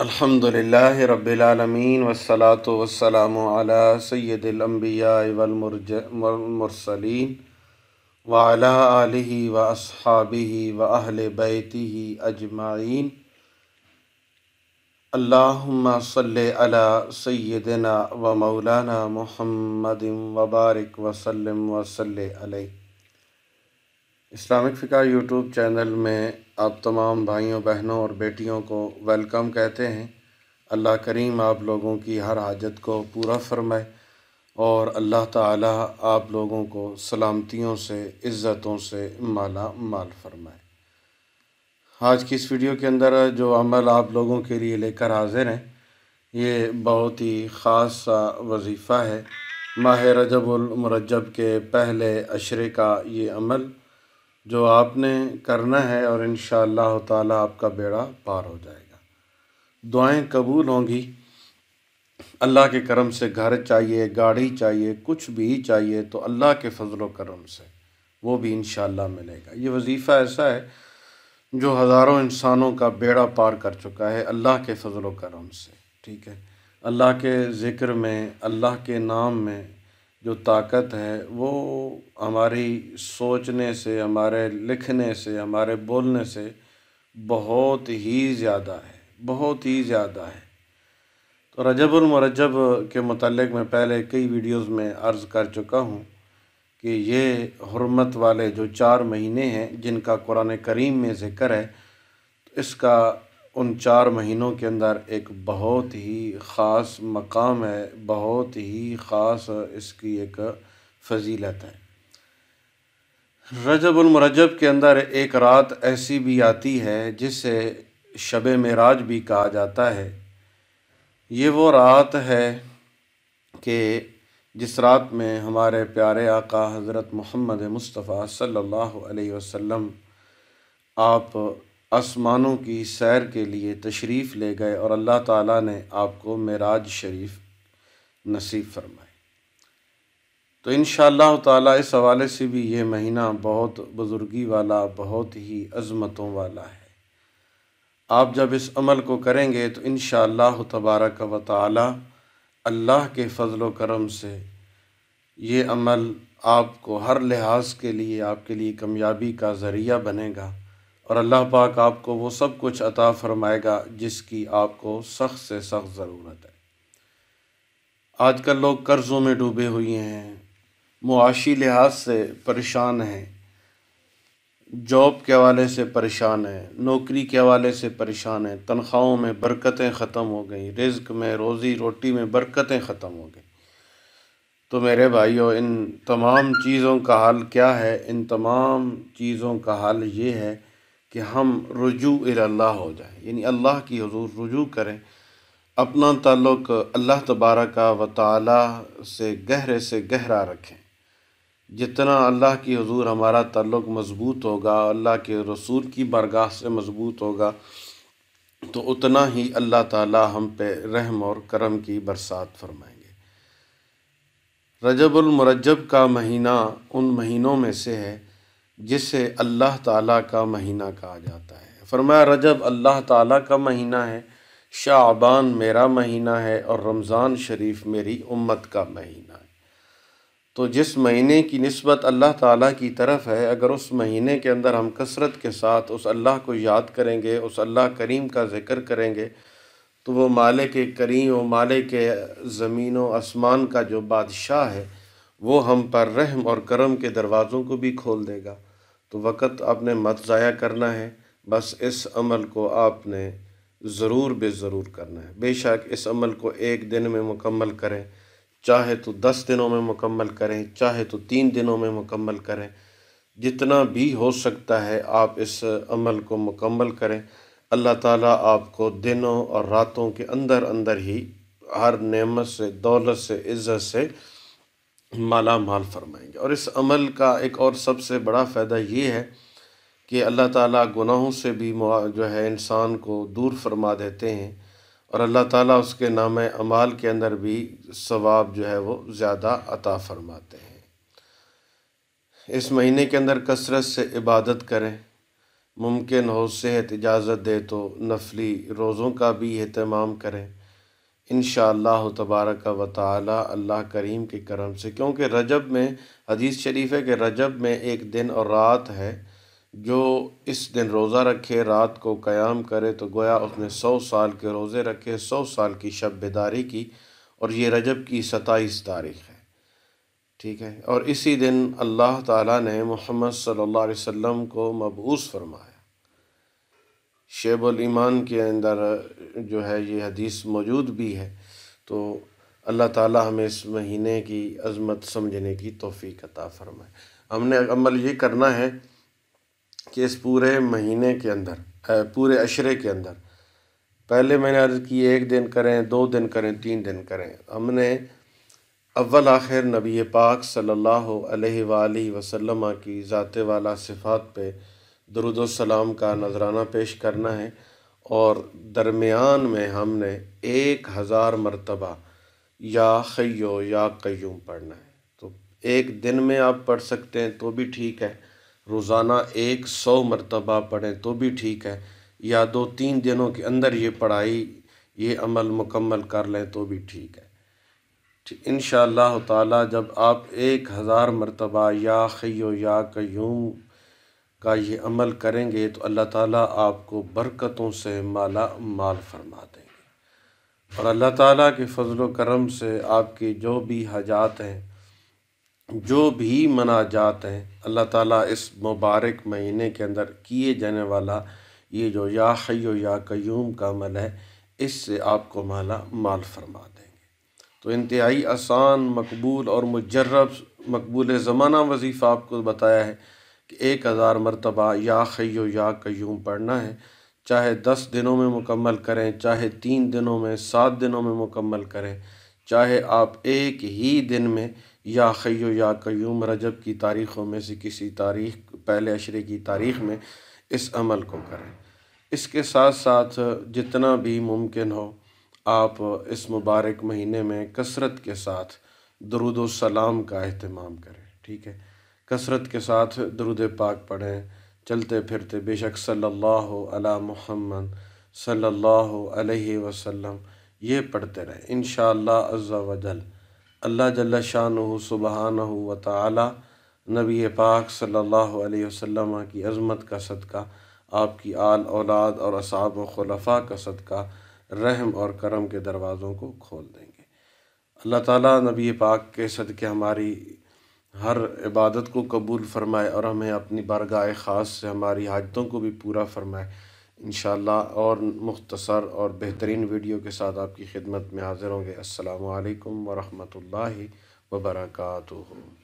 अल्हम्दुलिल्लाह रब्बिलालमीन वस्सलातु वस्सलामु अला सय्यदिल अंबिया वल मुरसलीन व अला आलिहि व अस्हाबिहि व अहले बैतिहि अजमाइन अल्लाहुम्मा सल्लि अला सय्यदिना व मौलाना मुहम्मदिन व बारिक व इस्लामिक फ़िका यूट्यूब चैनल में आप तमाम भाइयों बहनों और बेटियों को वेलकम कहते हैं अल्लाह करीम आप लोगों की हर हाजत को पूरा फरमाए और अल्लाह ताला आप लोगों को सलामतियों से इज़्ज़तों से माला माल फरमाए आज की इस वीडियो के अंदर जो अमल आप लोगों के लिए लेकर हाजिर हैं ये बहुत ही ख़ास सा वजीफ़ा है माह रजबुलमरजब के पहले अशरे का ये अमल जो आपने करना है और इन ताला आपका बेड़ा पार हो जाएगा दुआएं कबूल होंगी अल्लाह के करम से घर चाहिए गाड़ी चाहिए कुछ भी चाहिए तो अल्लाह के फजल करम से वो भी इन मिलेगा ये वजीफ़ा ऐसा है जो हज़ारों इंसानों का बेड़ा पार कर चुका है अल्लाह के फजल करम से ठीक है अल्लाह के ज़िक्र में अल्लाह के नाम में जो ताकत है वो हमारी सोचने से हमारे लिखने से हमारे बोलने से बहुत ही ज़्यादा है बहुत ही ज़्यादा है तो रजबुलमरजब के मतलब मैं पहले कई वीडियोस में अर्ज़ कर चुका हूँ कि ये हरमत वाले जो चार महीने हैं जिनका कुरान करीम में ज़िक्र है तो इसका उन चार महीनों के अंदर एक बहुत ही ख़ास मकाम है बहुत ही ख़ास इसकी एक फजीलत है रजबुलमरजब के अंदर एक रात ऐसी भी आती है जिसे शब मराज भी कहा जाता है ये वो रात है कि जिस रात में हमारे प्यारे आका हज़रत मोहम्मद मुस्तफ़ा सल्लल्लाहु अलैहि वसल्लम आप आसमानों की सैर के लिए तशरीफ़ ले गए और अल्लाह ताला ने आपको मेराज शरीफ नसीब फरमाए तो इन ताला इस हवाले से भी ये महीना बहुत बुज़ुर्गी वाला बहुत ही अज़मतों वाला है आप जब इस अमल को करेंगे तो इन तबारक व ताली अल्लाह के फजल करम से ये अमल आपको हर लिहाज के लिए आपके लिए कामयाबी का ज़रिया बनेगा और अल्लाह पाक आपको वो सब कुछ अता फरमाएगा जिसकी आपको सख्त से सख्त ज़रूरत है आजकल लोग कर्ज़ों में डूबे हुए हैं मुआशी लिहाज से परेशान हैं जॉब के हवाले से परेशान हैं नौकरी के हवाले से परेशान है तनख्वाहों में बरकतें ख़त्म हो गई रिज्क में रोज़ी रोटी में बरकतें ख़त्म हो गई तो मेरे भाइयों इन तमाम चीज़ों का हाल क्या है इन तमाम चीज़ों का हाल ये है कि हम रुजू अल्लाह हो जाए यानी अल्लाह की हजूर रुजू करें अपना ताल्लुक अल्लाह तबारक व ताली से गहरे से गहरा रखें जितना अल्लाह की हजूर हमारा ताल्लुक मज़बूत होगा अल्लाह के रसूल की बरगाह से मज़बूत होगा तो उतना ही अल्लाह ताला हम पे रहम और करम की बरसात फरमाएंगे रजबुलमरजब का महीना उन महीनों में से है जिसे अल्लाह ताला का महीना कहा जाता है फरमाया रजब अल्लाह ताला का महीना है शाबान मेरा महीना है और रमज़ान शरीफ मेरी उम्मत का महीना है तो जिस महीने की नस्बत अल्लाह ताला की तरफ है अगर उस महीने के अंदर हम कसरत के साथ उस अल्लाह को याद करेंगे उस अल्लाह करीम का ज़िक्र करेंगे तो वो माले के करीम व माले के ज़मीन व आसमान का जो बादशाह है वो हम पर रहम और करम के दरवाज़ों को भी खोल देगा तो वक़्त आपने मत ज़ाया करना है बस इस अमल को आपने ज़रूर बे ज़रूर करना है बेशक इस अमल को एक दिन में मुकम्मल करें चाहे तो दस दिनों में मुकम्मल करें चाहे तो तीन दिनों में मुकम्मल करें जितना भी हो सकता है आप इस अमल को मुकम्मल करें अल्लाह ताला आपको दिनों और रातों के अंदर अंदर ही हर नेमत से दौलत से इज़्ज़त से माला माल फरमाएंगे और इस अमल का एक और सबसे बड़ा फ़ायदा ये है कि अल्लाह ताला गुनाहों से भी जो है इंसान को दूर फरमा देते हैं और अल्लाह ताला उसके नाम अमाल के अंदर भी सवाब जो है वो ज़्यादा अता फरमाते हैं इस महीने के अंदर कसरत से इबादत करें मुमकिन हो सेहत इजाज़त दे तो नफली रोज़ों का भी अहतमाम करें इन शाह तबारक व ताली अल्लाह करीम के करम से क्योंकि रजब में हदीस शरीफ है कि रजब में एक दिन और रात है जो इस दिन रोज़ा रखे रात को क़याम करे तो गोया उसने सौ साल के रोज़े रखे सौ साल की शब बेदारी की और ये रजब की सताईस तारीख है ठीक है और इसी दिन अल्लाह ताला ने मोहम्मद सल्लल्लाहु अलैहि वसल्लम को मबूस फरमाया शेबल ईमान के अंदर जो है ये हदीस मौजूद भी है तो अल्लाह ताला हमें इस महीने की अज़मत समझने की तोफ़ी अता फरमाए हमने अमल ये करना है कि इस पूरे महीने के अंदर पूरे अशरे के अंदर पहले मैंने अर्ज़ की एक दिन करें दो दिन करें तीन दिन करें हमने अव्वल आखिर नबी पाक सल्लल्लाहु अलैहि वसल्लम की ज़ात वाला सिफ़ात पे दरुदोसलाम का नजराना पेश करना है और दरमियान में हमने एक हज़ार मरतबा या खयो या क्यूम पढ़ना है तो एक दिन में आप पढ़ सकते हैं तो भी ठीक है रोज़ाना एक सौ मरतबा पढ़ें तो भी ठीक है या दो तीन दिनों के अंदर ये पढ़ाई ये अमल मुकम्मल कर लें तो भी ठीक है इन ताला तब आप एक हज़ार मरतबा या खयो या क्यूम का ये अमल करेंगे तो अल्लाह ताला आपको बरकतों से माला माल फरमा देंगे और अल्लाह ताला के फजल करम से आपके जो भी हजात हैं जो भी मनाजात हैं अल्लाह ताला इस मुबारक महीने के अंदर किए जाने वाला ये जो या हयो या कयूम का अमल है इससे आपको माला माल फरमा देंगे तो इंतहाई आसान मकबूल और मुजरब मकबूल ज़माना वजीफ़ा आपको बताया है एक हज़ार मरतबा या खयो या क्यूम पढ़ना है चाहे दस दिनों में मुकम्मल करें चाहे तीन दिनों में सात दिनों में मुकम्मल करें चाहे आप एक ही दिन में या खयो या क्यूम रजब की तारीख़ों में से किसी तारीख पहले अशरे की तारीख़ में इस अमल को करें इसके साथ साथ जितना भी मुमकिन हो आप इस मुबारक महीने में कसरत के साथ दरुद सलाम का अहतमाम करें ठीक है कसरत के साथ दरुद पाक पढ़ें चलते फिरते बेशक सल्लल्लाहु अला मुहम्मद सल्लल्लाहु अलैहि वसल्लम ये पढ़ते रहें इन अज़्ज़ा वजल अल्लाह जल्ला शाह सुबहान व ताली नबी पाक सल्लल्लाहु अलैहि वसल्लम की अज़मत का सदका आपकी आल औलाद और असाब व खलफा का सदका रहम और करम के दरवाज़ों को खोल देंगे अल्लाह ताला नबी पाक के सदक़े हमारी हर इबादत को कबूल फ़रमाए और हमें अपनी बरगाह ख़ास से हमारी हाजतों को भी पूरा फ़रमाए इन और मुख्तसर और बेहतरीन वीडियो के साथ आपकी खिदमत में हाज़िर होंगे अल्लाम वरहमल वबरकू